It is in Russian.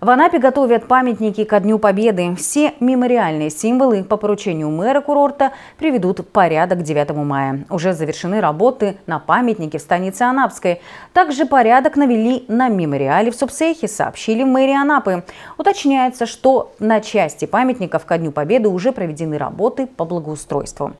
В Анапе готовят памятники ко Дню Победы. Все мемориальные символы по поручению мэра курорта приведут порядок 9 мая. Уже завершены работы на памятнике в станице Анапской. Также порядок навели на мемориале в Субсехе, сообщили в мэрии Анапы. Уточняется, что на части памятников ко Дню Победы уже проведены работы по благоустройству.